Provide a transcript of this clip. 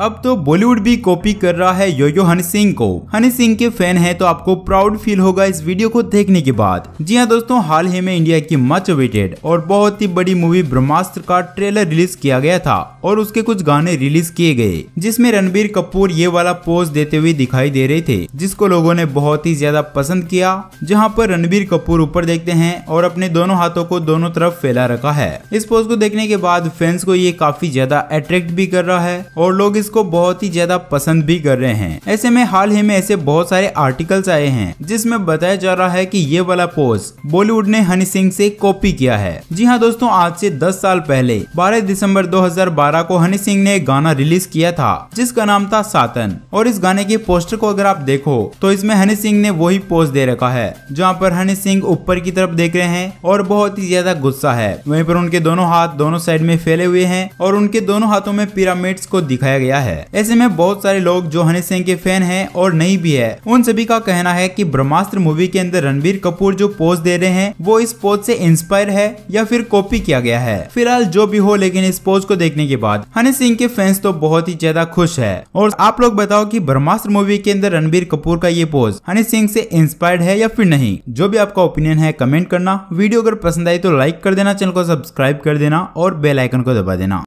अब तो बॉलीवुड भी कॉपी कर रहा है योयो हनी सिंह को हनी सिंह के फैन हैं तो आपको प्राउड फील होगा इस वीडियो को देखने के बाद जी हां दोस्तों हाल ही में इंडिया की मच अवेटेड और बहुत ही बड़ी मूवी ब्रह्मास्त्र का ट्रेलर रिलीज किया गया था और उसके कुछ गाने रिलीज किए गए जिसमे रणबीर कपूर ये वाला पोज देते हुए दिखाई दे रहे थे जिसको लोगो ने बहुत ही ज्यादा पसंद किया जहाँ पर रणबीर कपूर ऊपर देखते हैं और अपने दोनों हाथों को दोनों तरफ फैला रखा है इस पोज को देखने के बाद फैंस को ये काफी ज्यादा अट्रैक्ट भी कर रहा है और लोग को बहुत ही ज्यादा पसंद भी कर रहे हैं ऐसे में हाल ही में ऐसे बहुत सारे आर्टिकल्स आए हैं जिसमे बताया जा रहा है की ये वाला पोस्ट बॉलीवुड ने हनी सिंह से कॉपी किया है जी हाँ दोस्तों आज से 10 साल पहले 12 दिसंबर 2012 को हनी सिंह ने एक गाना रिलीज किया था जिसका नाम था सातन और इस गाने के पोस्टर को अगर आप देखो तो इसमें हनी सिंह ने वही पोज दे रखा है जहाँ पर हनी सिंह ऊपर की तरफ देख रहे हैं और बहुत ही ज्यादा गुस्सा है वहीं पर उनके दोनों हाथ दोनों साइड में फैले हुए हैं और उनके दोनों हाथों में पिरामिड्स को दिखाया गया गया है ऐसे में बहुत सारे लोग जो हनी सिंह के फैन है और नहीं भी है उन सभी का कहना है की ब्रह्मास्त्र मूवी के अंदर रणबीर कपूर जो पोज दे रहे हैं वो इस पोज से इंस्पायर है या फिर कॉपी किया गया है फिलहाल जो भी हो लेकिन इस पोज को देखने के बाद हनी सिंह के फैंस तो बहुत ही ज्यादा खुश है और आप लोग बताओ की ब्रह्मास्त्र मूवी के अंदर रणबीर कपूर का ये पोज हनी सिंह से इंस्पायर्ड है या फिर नहीं जो भी आपका ओपिनियन है कमेंट करना वीडियो अगर पसंद आई तो लाइक कर देना चैनल को सब्सक्राइब कर देना और बेल आइकन को दबा देना